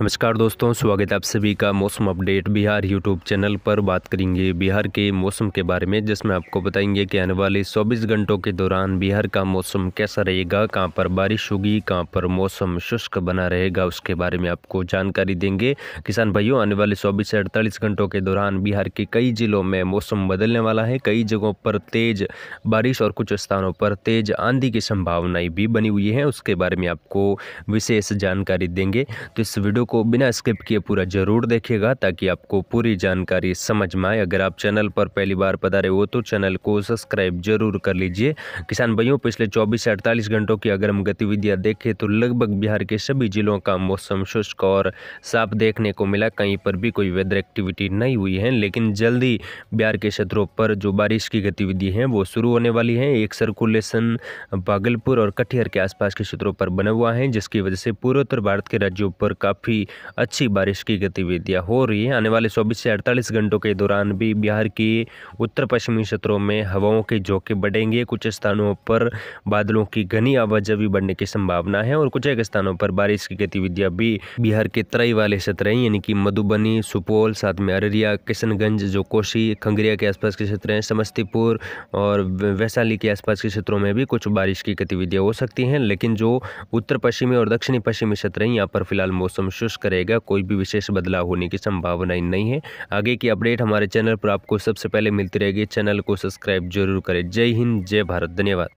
नमस्कार दोस्तों स्वागत है आप सभी का मौसम अपडेट बिहार यूट्यूब चैनल पर बात करेंगे बिहार के मौसम के बारे में जिसमें आपको बताएंगे कि आने वाले 24 घंटों के दौरान बिहार का मौसम कैसा रहेगा कहां पर बारिश होगी कहां पर मौसम शुष्क बना रहेगा उसके बारे में आपको जानकारी देंगे किसान भाइयों आने वाले चौबीस से अड़तालीस घंटों के दौरान बिहार के कई ज़िलों में मौसम बदलने वाला है कई जगहों पर तेज़ बारिश और कुछ स्थानों पर तेज़ आंधी की संभावनाएँ भी बनी हुई हैं उसके बारे में आपको विशेष जानकारी देंगे तो इस वीडियो वीडियो को बिना स्किप किए पूरा ज़रूर देखिएगा ताकि आपको पूरी जानकारी समझ में आए अगर आप चैनल पर पहली बार पधारे हो तो चैनल को सब्सक्राइब जरूर कर लीजिए किसान भाइयों पिछले 24 से 48 घंटों की अगर हम गतिविधियाँ देखें तो लगभग बिहार के सभी ज़िलों का मौसम शुष्क और साफ देखने को मिला कहीं पर भी कोई वेदर एक्टिविटी नहीं हुई है लेकिन जल्दी बिहार के क्षेत्रों पर जो बारिश की गतिविधि है वो शुरू होने वाली है एक सर्कुलेशन भागलपुर और कटिहार के आसपास के क्षेत्रों पर बना हुआ है जिसकी वजह से पूर्वोत्तर भारत के राज्यों पर काफ़ी काफ़ी अच्छी बारिश की गतिविधियाँ हो रही है आने वाले चौबीस से अड़तालीस घंटों के दौरान भी बिहार के उत्तर पश्चिमी क्षेत्रों में हवाओं के झोंके बढ़ेंगे कुछ स्थानों पर बादलों की घनी आवाजा भी बढ़ने की संभावना है और कुछ एक स्थानों पर बारिश की गतिविधियाँ भी बिहार के तराई वाले क्षेत्र हैं यानी कि मधुबनी सुपौल साथ में अररिया किशनगंज जो कोशी खंगरिया के आसपास के क्षेत्र हैं समस्तीपुर और वैशाली के आसपास के क्षेत्रों में भी कुछ बारिश की गतिविधियाँ हो सकती हैं लेकिन जो उत्तर पश्चिमी और दक्षिणी पश्चिमी क्षेत्र हैं यहाँ पर फिलहाल मौसम महसूस करेगा कोई भी विशेष बदलाव होने की संभावना नहीं है आगे की अपडेट हमारे चैनल पर आपको सबसे पहले मिलती रहेगी चैनल को सब्सक्राइब जरूर करें जय हिंद जय भारत धन्यवाद